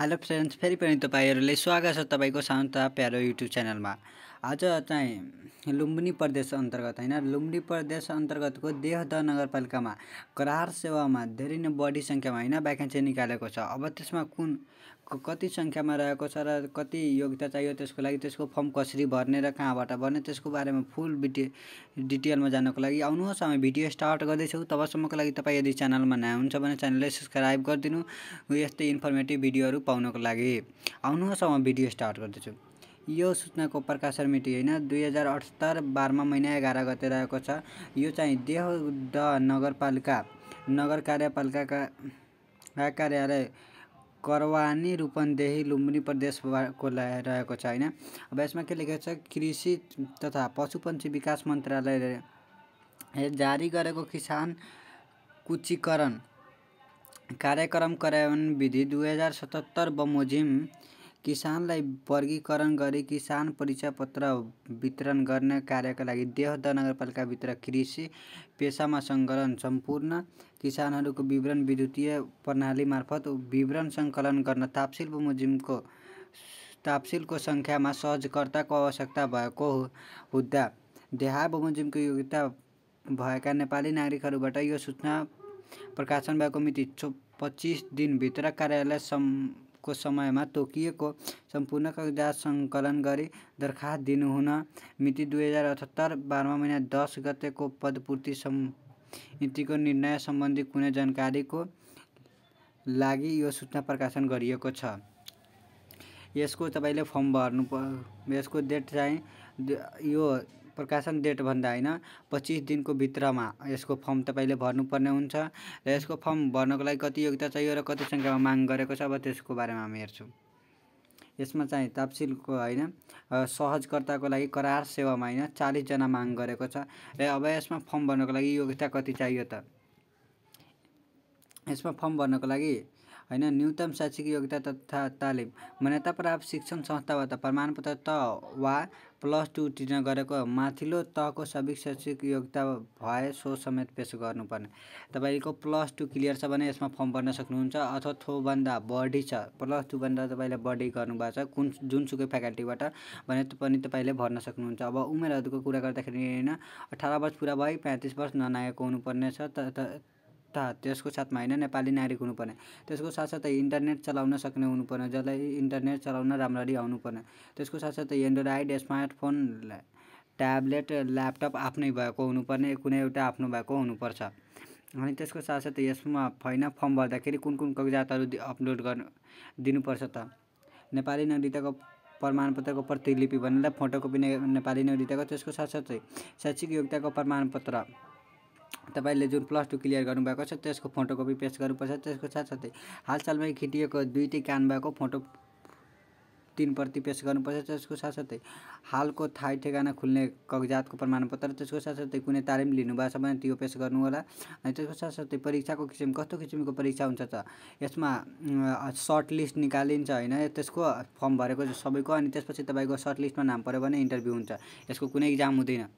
hello friends फेरि पनि तपाईँहरूलाई स्वागत छ तपाईँको सान्ता प्यारो युट्युब च्यानलमा आज चाहिँ लुम्बिनी प्रदेश अन्तर्गत होइन लुम्बिनी प्रदेश अन्तर्गतको देहद नगरपालिकामा करार सेवामा धेरै नै बढी सङ्ख्यामा होइन भ्याकेन्सी निकालेको छ अब त्यसमा कुन कति सङ्ख्यामा रहेको छ र कति योग्यता चाहियो त्यसको लागि त्यसको फर्म कसरी भर्ने र कहाँबाट भर्ने त्यसको बारेमा फुल डिटे डिटेलमा जानको लागि आउनुहोस् हामी भिडियो स्टार्ट गर्दैछौँ तबसम्मको लागि तपाईँ यदि च्यानलमा नयाँ हुन्छ भने च्यानललाई सब्सक्राइब गरिदिनु यस्तै इन्फर्मेटिभ भिडियोहरू पाउनको लागि आउनुहोस् म भिडियो स्टार्ट गर्दैछु यो सूचनाको प्रकाशन मिति होइन दुई हजार अठहत्तर बाह्रमा महिना एघार गते रहेको छ यो चाहिँ देह द नगरपालिका नगर कार्यपालिकाका कार्यालय करवानी रूपन्देही लुम्बिनी प्रदेशको रहेको छ होइन अब यसमा के लेखेको छ कृषि तथा पशुपन्छी विकास मन्त्रालयले जारी गरेको किसान कुचीकरण कार्यक्रम कार्यान्वयन विधि दुई हजार सतहत्तर बमोजिम किसानलाई वर्गीकरण गरी किसान परिचय पत्र वितरण गर्ने कार्यका लागि देहद नगरपालिकाभित्र कृषि पेसामा सङ्कलन सम्पूर्ण किसानहरूको विवरण विद्युतीय प्रणाली मार्फत विवरण सङ्कलन गर्न तापसिल बमोजिमको तापसिलको सङ्ख्यामा सहजकर्ताको आवश्यकता भएको हुँदा देहा बमोजिमको योग्यता भएका नेपाली नागरिकहरूबाट यो सूचना प्रकाशन भएको मिति पच्चिस दिनभित्र कार्यालय सम् को समयमा तोकिएको सम्पूर्ण कागजात सङ्कलन गरी दरखास्त दिनुहुन मिति दुई हजार अठहत्तर बाह्रमा महिना दस गतेको पदपूर्ति समितिको निर्णय सम्बन्धी कुनै जानकारीको लागि यो सूचना प्रकाशन गरिएको छ यसको तपाईँले फर्म भर्नु यसको डेट चाहिँ यो प्रकाशन डेटभन्दा होइन पच्चिस दिनको भित्रमा यसको फर्म तपाईँले भर्नुपर्ने हुन्छ र यसको फर्म भर्नको लागि कति योग्यता चाहियो र कति सङ्ख्यामा माग गरेको छ अब त्यसको बारेमा हामी हेर्छौँ यसमा चाहिँ तापसिलको होइन सहजकर्ताको लागि करार सेवामा होइन चालिसजना माग गरेको छ र अब यसमा फर्म भर्नको लागि योग्यता कति चाहियो त यसमा फर्म भर्नको लागि होइन न्यूनतम शैक्षिक योग्यता तथा तालिम मान्यता प्राप्त शिक्षण संस्थाबाट प्रमाणपत्र त वा प्लस टू उत्तीर्ण गरेको माथिल्लो तहको सबै शैक्षिक योग्यता भए सो समेत पेस गर्नुपर्ने तपाईँको प्लस टू क्लियर छ भने यसमा फर्म भर्न सक्नुहुन्छ अथवा थोभन्दा बढी छ प्लस टूभन्दा तपाईँले बढी गर्नुभएको छ कुन जुनसुकै फ्याकल्टीबाट भने पनि तपाईँले भर्न सक्नुहुन्छ अब उमेरहरूको कुरा गर्दाखेरि होइन अठार वर्ष पुरा भई पैँतिस वर्ष ननाएको हुनुपर्नेछ त व्यवस्था त्यसको साथमा होइन नेपाली नागरिक हुनुपर्ने त्यसको साथसाथै इन्टरनेट चलाउन सक्ने हुनुपर्ने जसलाई इन्टरनेट चलाउन राम्ररी आउनुपर्ने त्यसको साथसाथै एन्ड्रोइड स्मार्टफोन ट्याब्लेट ल्यापटप आफ्नै भएको हुनुपर्ने कुनै एउटा आफ्नो भएको हुनुपर्छ अनि त्यसको साथसाथै यसमा होइन फर्म भर्दाखेरि कुन कुन कागजातहरू अपलोड गर्नु दिनुपर्छ त नेपाली नागरिकताको प्रमाणपत्रको प्रतिलिपि भनेर फोटोकपी नेपाली नागरिकताको त्यसको साथसाथै शैक्षिक योग्यताको प्रमाणपत्र तपाईँले जुन प्लस टू क्लियर गर्नुभएको छ त्यसको फोटोकपी पेस्ट गर्नुपर्छ त्यसको साथसाथै हालसालमै खिटिएको दुईटै कान भएको फोटो तिन प्रति पेस गर्नुपर्छ त्यसको साथसाथै हालको थाहै ठेगाना खुल्ने कागजातको प्रमाणपत्र त्यसको साथसाथै कुनै तालिम लिनुभएको छ भने त्यो पेस गर्नुहोला अनि त्यसको साथसाथै परीक्षाको किसिम कस्तो किसिमको परीक्षा हुन्छ त यसमा सर्ट लिस्ट निकालिन्छ होइन त्यसको फर्म भरेको सबैको अनि त्यसपछि तपाईँको सर्ट लिस्टमा नाम पऱ्यो भने इन्टरभ्यू हुन्छ यसको कुनै इक्जाम हुँदैन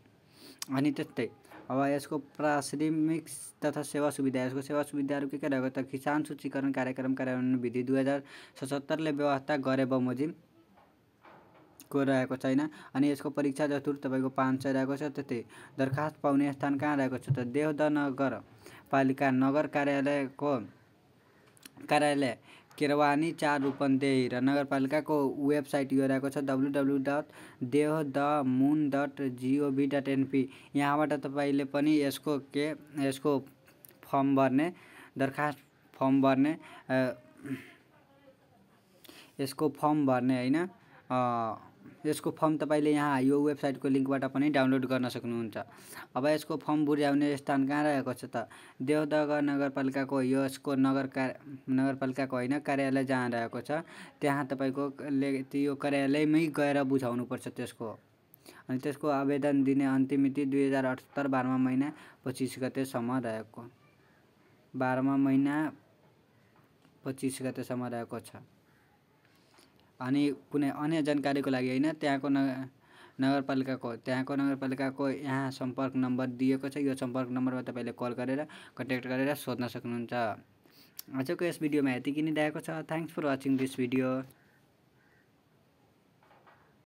अनि त्यस्तै अब यसको प्राश्रमिक तथा सेवा सुविधा यसको सेवा सुविधाहरू के के रहेको त किसान सूचीकरण कार्यक्रम कार्यान्वयन विधि दुई हजार सतहत्तरले व्यवस्था गरे बमोजिम को रहेको छैन अनि यसको परीक्षा जथुर तपाईँको पाँच सय रहेको छ त्यति दरखास्त पाउने स्थान कहाँ रहेको छ त देवद नगर नगर कार्यालयको कार्यालय केरवानी चार रूपन्देही र नगरपालिकाको वेबसाइट रहेको छ डब्लु डब्लु डट देव द मुन डट जिओभी डट एनपी यहाँबाट तपाईँले पनि यसको के यसको फर्म भर्ने दरखास्त फर्म भर्ने यसको फर्म भर्ने होइन यसको फर्म तपाईँले यहाँ यो वेबसाइटको लिङ्कबाट पनि डाउनलोड गर्न सक्नुहुन्छ अब यसको फर्म बुझाउने स्थान कहाँ रहेको छ त देवदगर नगरपालिकाको यसको नगर का नगरपालिकाको होइन कार्यालय जहाँ रहेको छ त्यहाँ तपाईँको ले यो कार्यालयमै गएर बुझाउनुपर्छ त्यसको अनि त्यसको आवेदन दिने अन्तिम मिति दुई हजार अठहत्तर बाह्रमा महिना पच्चिस गतेसम्म रहेको बाह्रमा महिना पच्चिस गतेसम्म रहेको छ अनि कुनै अन्य जानकारीको लागि होइन त्यहाँको न नगरपालिकाको त्यहाँको नगरपालिकाको यहाँ सम्पर्क नम्बर दिएको छ यो सम्पर्क नम्बरमा तपाईँले कल गरेर कन्ट्याक्ट गरेर सोध्न सक्नुहुन्छ आजको यस भिडियोमा यति नै छ thanks for watching this video